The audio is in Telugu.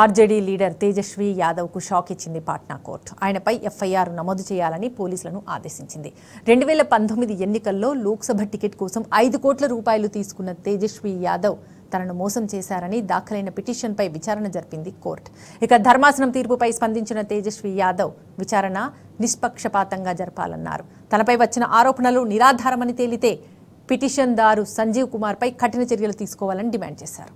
ఆర్జేడీ లీడర్ తేజస్వి యాదవ్కు షాక్ ఇచ్చింది పాట్నా కోర్టు ఆయనపై ఎఫ్ఐఆర్ నమోదు చేయాలని పోలీసులను ఆదేశించింది రెండు వేల పంతొమ్మిది ఎన్నికల్లో లోక్సభ టికెట్ కోసం ఐదు కోట్ల రూపాయలు తీసుకున్న తేజస్వి యాదవ్ తనను మోసం చేశారని దాఖలైన పిటిషన్పై విచారణ జరిపింది కోర్టు ఇక ధర్మాసనం తీర్పుపై స్పందించిన తేజస్వి యాదవ్ విచారణ నిష్పక్షపాతంగా జరపాలన్నారు తనపై వచ్చిన ఆరోపణలు నిరాధారమని తేలితే పిటిషన్దారు సంజీవ్ కుమార్పై కఠిన చర్యలు తీసుకోవాలని డిమాండ్ చేశారు